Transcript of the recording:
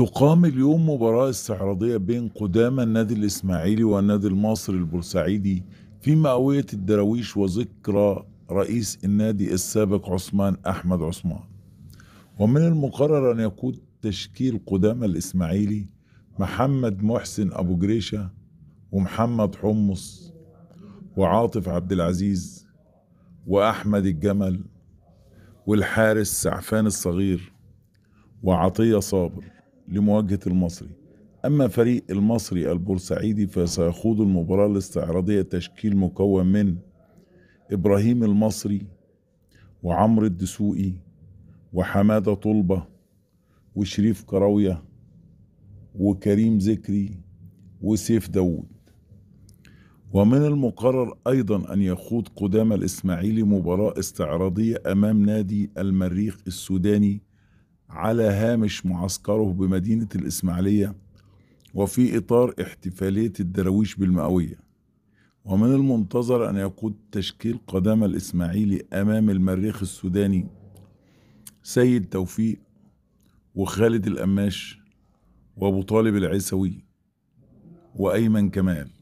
تقام اليوم مباراة استعراضية بين قدامى النادي الإسماعيلي والنادي المصري البورسعيدي في مأوية الدراويش وذكرى رئيس النادي السابق عثمان أحمد عثمان ومن المقرر أن يقود تشكيل قدامى الإسماعيلي محمد محسن أبو جريشة ومحمد حمص وعاطف عبد العزيز وأحمد الجمل والحارس سعفان الصغير وعطية صابر لمواجهة المصري أما فريق المصري البورسعيدي فسيخوض المباراة الاستعراضية تشكيل مكون من إبراهيم المصري وعمرو الدسوقي وحمادة طلبة وشريف كراوية وكريم ذكري وسيف داوود ومن المقرر أيضا أن يخوض قدام الإسماعيلي مباراة استعراضية أمام نادي المريخ السوداني على هامش معسكره بمدينة الإسماعيلية وفي إطار احتفالية الدراويش بالمئوية ومن المنتظر أن يقود تشكيل قدم الإسماعيلي أمام المريخ السوداني سيد توفيق وخالد الأماش وأبو طالب العيسوي وأيمن كمال